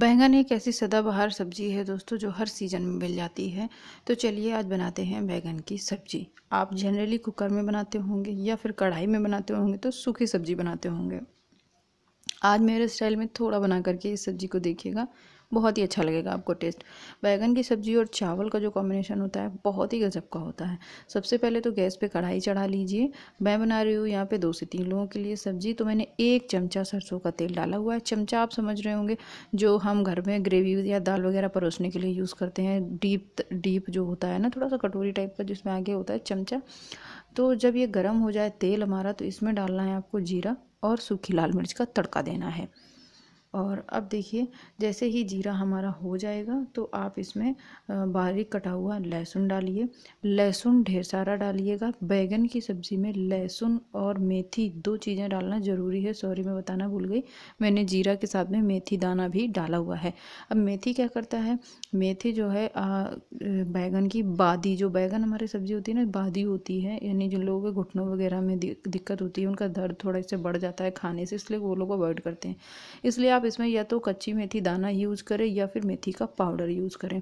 बैंगन एक ऐसी सदाबहार सब्जी है दोस्तों जो हर सीज़न में मिल जाती है तो चलिए आज बनाते हैं बैंगन की सब्जी आप जनरली कुकर में बनाते होंगे या फिर कढ़ाई में बनाते होंगे तो सूखी सब्जी बनाते होंगे आज मेरे स्टाइल में थोड़ा बना करके इस सब्जी को देखिएगा बहुत ही अच्छा लगेगा आपको टेस्ट बैगन की सब्ज़ी और चावल का जो कॉम्बिनेशन होता है बहुत ही गज़ब का होता है सबसे पहले तो गैस पे कढ़ाई चढ़ा लीजिए मैं बना रही हूँ यहाँ पे दो से तीन लोगों के लिए सब्ज़ी तो मैंने एक चमचा सरसों का तेल डाला हुआ है चमचा आप समझ रहे होंगे जो हम घर में ग्रेवी या दाल वगैरह परोसने के लिए यूज़ करते हैं डीप डीप जो होता है ना थोड़ा सा कटोरी टाइप का जिसमें आगे होता है चमचा तो जब ये गर्म हो जाए तेल हमारा तो इसमें डालना है आपको जीरा और सूखी लाल मिर्च का तड़का देना है और अब देखिए जैसे ही जीरा हमारा हो जाएगा तो आप इसमें बारीक कटा हुआ लहसुन डालिए लहसुन ढेर सारा डालिएगा बैगन की सब्ज़ी में लहसुन और मेथी दो चीज़ें डालना ज़रूरी है सॉरी मैं बताना भूल गई मैंने जीरा के साथ में मेथी दाना भी डाला हुआ है अब मेथी क्या करता है मेथी जो है आ, बैगन की बादी जो बैगन हमारी सब्ज़ी होती है ना बादी होती है यानी जिन लोगों के घुटनों वगैरह में दिक्कत होती है उनका दर्द थोड़ा इससे बढ़ जाता है खाने से इसलिए वो लोग अवॉइड करते हैं इसलिए आप आप इसमें या तो कच्ची मेथी दाना यूज़ करें या फिर मेथी का पाउडर यूज़ करें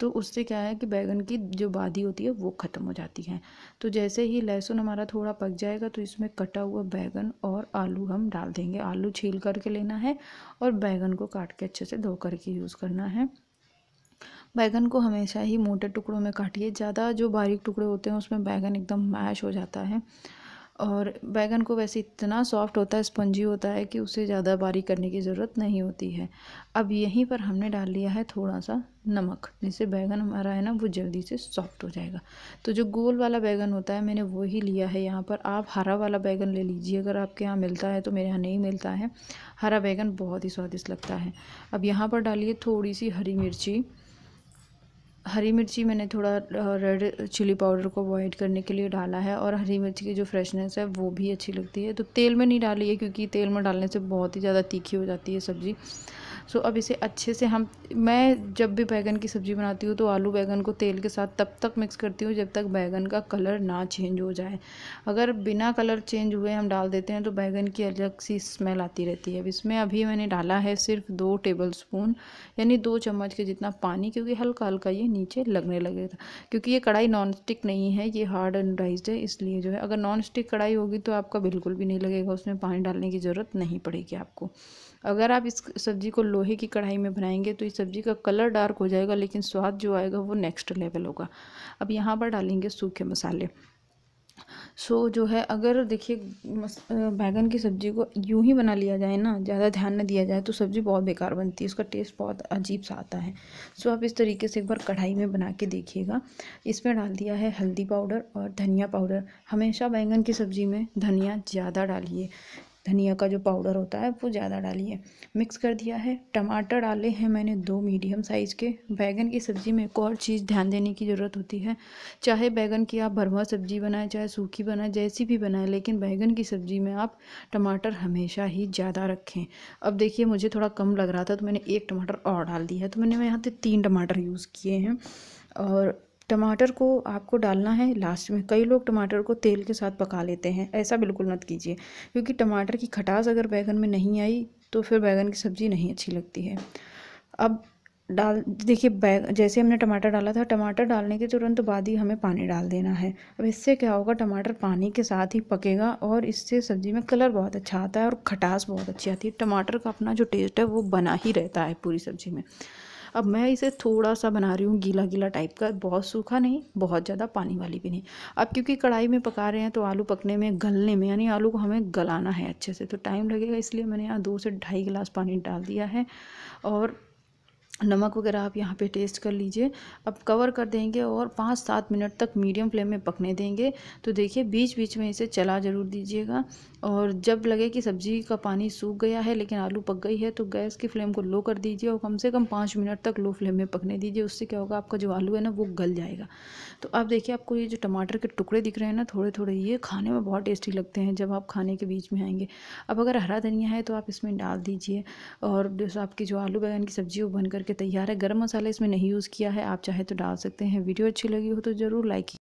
तो उससे क्या है कि बैगन की जो बाधी होती है वो ख़त्म हो जाती है तो जैसे ही लहसुन हमारा थोड़ा पक जाएगा तो इसमें कटा हुआ बैगन और आलू हम डाल देंगे आलू छील करके लेना है और बैगन को काट के अच्छे से धो करके यूज़ करना है बैगन को हमेशा ही मोटे टुकड़ों में काटिए ज़्यादा जो बारीक टुकड़े होते हैं उसमें बैगन एकदम मैश हो जाता है और बैगन को वैसे इतना सॉफ्ट होता है स्पंजी होता है कि उसे ज़्यादा बारीक करने की ज़रूरत नहीं होती है अब यहीं पर हमने डाल लिया है थोड़ा सा नमक जिससे बैगन हमारा है ना वो जल्दी से सॉफ्ट हो जाएगा तो जो गोल वाला बैगन होता है मैंने वो ही लिया है यहाँ पर आप हरा वाला बैगन ले लीजिए अगर आपके यहाँ मिलता है तो मेरे यहाँ नहीं मिलता है हरा बैगन बहुत ही स्वादिष्ट लगता है अब यहाँ पर डालिए थोड़ी सी हरी मिर्ची हरी मिर्ची मैंने थोड़ा रेड चिली पाउडर को अवॉइड करने के लिए डाला है और हरी मिर्ची की जो फ्रेशनेस है वो भी अच्छी लगती है तो तेल में नहीं डाली है क्योंकि तेल में डालने से बहुत ही ज़्यादा तीखी हो जाती है सब्ज़ी सो अब इसे अच्छे से हम मैं जब भी बैगन की सब्ज़ी बनाती हूँ तो आलू बैगन को तेल के साथ तब तक मिक्स करती हूँ जब तक बैगन का कलर ना चेंज हो जाए अगर बिना कलर चेंज हुए हम डाल देते हैं तो बैगन की अलग सी स्मेल आती रहती है अब इसमें अभी मैंने डाला है सिर्फ दो टेबल स्पून यानी दो चम्मच के जितना पानी क्योंकि हल्का हल्का ये नीचे लगने लगेगा क्योंकि ये कढ़ाई नॉन स्टिक नहीं है ये हार्ड एंड राइज है इसलिए जो है अगर नॉन स्टिक कढ़ाई होगी तो आपका बिल्कुल भी नहीं लगेगा उसमें पानी डालने की ज़रूरत नहीं पड़ेगी आपको अगर आप इस सब्ज़ी को लोहे की कढ़ाई में बनाएंगे तो इस सब्ज़ी का कलर डार्क हो जाएगा लेकिन स्वाद जो आएगा वो नेक्स्ट लेवल होगा अब यहाँ पर डालेंगे सूखे मसाले सो so, जो है अगर देखिए बैगन की सब्ज़ी को यूं ही बना लिया जाए ना ज़्यादा ध्यान न दिया जाए तो सब्ज़ी बहुत बेकार बनती है उसका टेस्ट बहुत अजीब सा आता है सो so, आप इस तरीके से एक बार कढ़ाई में बना के देखिएगा इसमें डाल दिया है हल्दी पाउडर और धनिया पाउडर हमेशा बैंगन की सब्ज़ी में धनिया ज़्यादा डालिए धनिया का जो पाउडर होता है वो ज़्यादा डालिए मिक्स कर दिया है टमाटर डाले हैं मैंने दो मीडियम साइज़ के बैगन की सब्ज़ी में एक और चीज़ ध्यान देने की ज़रूरत होती है चाहे बैगन की आप भरवा सब्ज़ी बनाएं चाहे सूखी बनाएं जैसी भी बनाएं लेकिन बैगन की सब्ज़ी में आप टमाटर हमेशा ही ज़्यादा रखें अब देखिए मुझे थोड़ा कम लग रहा था तो मैंने एक टमाटर और डाल दिया है तो मैंने यहाँ पर तीन टमाटर यूज़ किए हैं और टमाटर को आपको डालना है लास्ट में कई लोग टमाटर को तेल के साथ पका लेते हैं ऐसा बिल्कुल मत कीजिए क्योंकि टमाटर की खटास अगर बैगन में नहीं आई तो फिर बैगन की सब्ज़ी नहीं अच्छी लगती है अब डाल देखिए बैग जैसे हमने टमाटर डाला था टमाटर डालने के तुरंत बाद ही हमें पानी डाल देना है अब इससे क्या होगा टमाटर पानी के साथ ही पकेगा और इससे सब्ज़ी में कलर बहुत अच्छा आता है और खटास बहुत अच्छी आती है टमाटर का अपना जो टेस्ट है वो बना ही रहता है पूरी सब्ज़ी में अब मैं इसे थोड़ा सा बना रही हूँ गीला गीला टाइप का बहुत सूखा नहीं बहुत ज़्यादा पानी वाली भी नहीं अब क्योंकि कढ़ाई में पका रहे हैं तो आलू पकने में गलने में यानी आलू को हमें गलाना है अच्छे से तो टाइम लगेगा इसलिए मैंने यहाँ दो से ढाई गिलास पानी डाल दिया है और नमक वगैरह आप यहाँ पे टेस्ट कर लीजिए अब कवर कर देंगे और पाँच सात मिनट तक मीडियम फ्लेम में पकने देंगे तो देखिए बीच बीच में इसे चला ज़रूर दीजिएगा और जब लगे कि सब्ज़ी का पानी सूख गया है लेकिन आलू पक गई है तो गैस की फ्लेम को लो कर दीजिए और कम से कम पाँच मिनट तक लो फ्लेम में पकने दीजिए उससे क्या होगा आपका जो आलू है ना वो गल जाएगा तो आप देखिए आपको ये जो टमाटर के टुकड़े दिख रहे हैं ना थोड़े थोड़े ये खाने में बहुत टेस्टी लगते हैं जब आप खाने के बीच में आएँगे अब अगर हरा धनिया है तो आप इसमें डाल दीजिए और जैसे आपकी जो आलू बैगन की सब्ज़ी वो बन करके तैयार है गर्म मसाला इसमें नहीं यूज़ किया है आप चाहे तो डाल सकते हैं वीडियो अच्छी लगी हो तो ज़रूर लाइक